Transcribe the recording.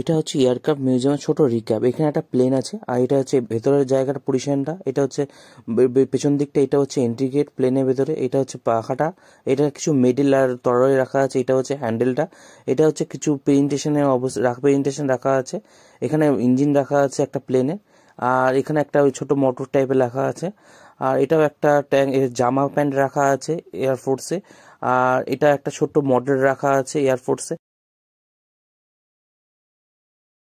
এটা হচ্ছে এয়ারক্রাফট মিউজিয়ামের ছোট রিক্যাপ এখানে একটা প্লেন আছে আর এটা হচ্ছে ভেতরের জায়গাটা পজিশনটা এটা হচ্ছে পেছন দিকটা এটা হচ্ছে এন্ট্রি গেট প্লেনের ভেতরে এটা হচ্ছে পাখাটা এটা কিছু মেডেল আর তরয় রাখা আছে এটা হচ্ছে হ্যান্ডেলটা এটা হচ্ছে কিছু প্রেজেন্টেশনের অবস্থা প্রেজেন্টেশন রাখা আছে এখানে ইঞ্জিন রাখা আছে একটা প্লেনে আর এখানে একটা ওই ছোট মোটর টাইপের রাখা আছে আর এটাও একটা ট্যাঙ্ক জামা প্যান্ট রাখা আছে এয়ারফোর্সে আর এটা একটা ছোট্ট মডেল রাখা আছে এয়ারফোর্সে